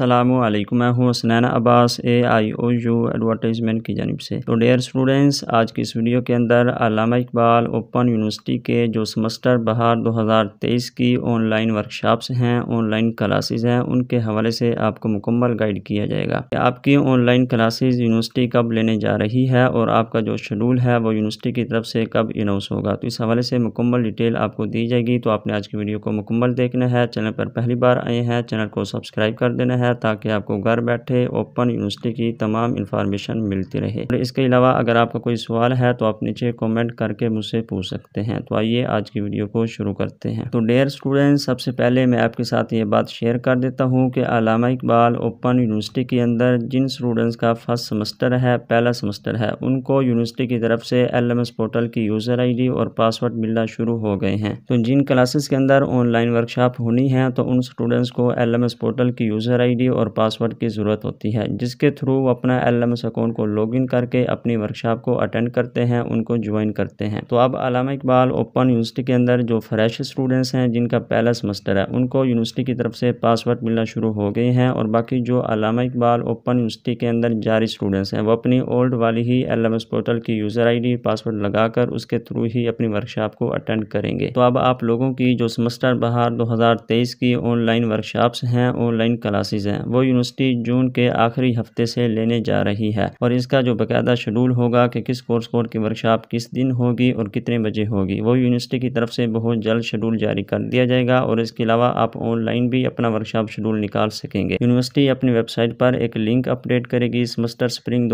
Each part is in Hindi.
असलम मैं हूँ Sanaina Abbas A I O U advertisement की जानब से तो डेयर स्टूडेंट्स आज की इस वीडियो के अंदर अलामा इकबाल ओपन यूनिवर्सिटी के जो सेमेस्टर बहार 2023 की ऑनलाइन वर्कशॉप्स हैं ऑनलाइन क्लासेस हैं उनके हवाले से आपको मुकम्मल गाइड किया जाएगा आपकी ऑनलाइन क्लासेज यूनिवर्सिटी कब लेने जा रही है और आपका जो शेड्यूल है वो यूनिवर्सिटी की तरफ से कब अनाउंस होगा तो इस हवाले से मुकम्मल डिटेल आपको दी जाएगी तो आपने आज की वीडियो को मुकम्मल देखना है चैनल पर पहली बार आए हैं चैनल को सब्सक्राइब कर देना है है ताकि आपको घर बैठे ओपन यूनिवर्सिटी की तमाम इन्फॉर्मेशन मिलती रहे और इसके अलावा अगर आपका कोई सवाल है तो आप नीचे कमेंट करके मुझसे पूछ सकते हैं तो आइए आज की वीडियो को शुरू करते हैं तो डेयर स्टूडेंट सबसे पहले मैं आपके साथ ये बात शेयर कर देता हूँ कि अलामा इकबाल ओपन यूनिवर्सिटी के अंदर जिन स्टूडेंट्स का फर्स्ट सेमेस्टर है पहला सेमेस्टर है उनको यूनिवर्सिटी की तरफ से एल पोर्टल की यूज़र आई और पासवर्ड मिलना शुरू हो गए हैं तो जिन क्लासेस के अंदर ऑनलाइन वर्कशॉप होनी है तो उन स्टूडेंट्स को एल पोर्टल की यूज़र आई आईडी और पासवर्ड की ज़रूरत होती है जिसके थ्रू वो अपना एल एम एस अकाउंट को इन करके अपनी वर्कशॉप को अटेंड करते हैं उनको ज्वाइन करते हैं तो अब अलामा इकबाल ओपन यूनिवर्सिटी के अंदर जो फ्रेश स्टूडेंट्स हैं जिनका पहला सेमेस्टर है उनको यूनिवर्सिटी की तरफ से पासवर्ड मिलना शुरू हो गए हैं और बाकी जो अलामा इकबाल ओपन यूनिवर्सिटी के अंदर जारी स्टूडेंट्स हैं वो अपनी ओल्ड वाली ही एल एम एस पोर्टल की यूज़र आई डी पासवर्ड लगाकर उसके थ्रू ही अपनी वर्कशॉप को अटेंड करेंगे तो अब आप लोगों की जो सेमेस्टर बहार दो हज़ार तेईस की ऑनलाइन वर्कशॉप्स हैं ऑनलाइन क्लासेस क्लासेज हैं वो यूनिवर्सिटी जून के आखिरी हफ्ते से लेने जा रही है और इसका जो बाकायदा शेड्यूल होगा कि किस कोर्स कोड की वर्कशॉप किस दिन होगी और कितने बजे होगी वो यूनिवर्सिटी की तरफ से बहुत जल्द शेड्यूल जारी कर दिया जाएगा और इसके अलावा आप ऑनलाइन भी अपना वर्कशॉप शेड्यूल निकाल सकेंगे यूनिवर्सिटी अपनी वेबसाइट पर एक लिंक अपडेट करेगी सेमेस्टर स्प्रिंग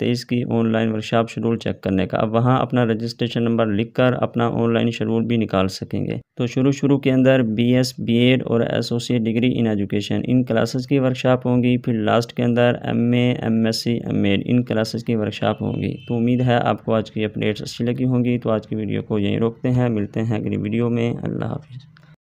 तेईस की ऑनलाइन वर्कशॉप शेड्यूल चेक करने का अब वहाँ अपना रजिस्ट्रेशन नंबर लिख कर अपना ऑनलाइन शेड्यूल भी निकाल सकेंगे तो शुरू शुरू के अंदर बी एस बी एड और एसोसिएट डिग्री इन एजुकेशन इन क्लासेस की वर्कशॉप होंगी फिर लास्ट के अंदर M A M S C M Ed इन क्लासेस की वर्कशॉप होंगी तो उम्मीद है आपको आज की अपडेट्स अच्छी लगी होंगी तो आज की वीडियो को यहीं रोकते हैं मिलते हैं अगली वीडियो में अल्लाह हाफिज़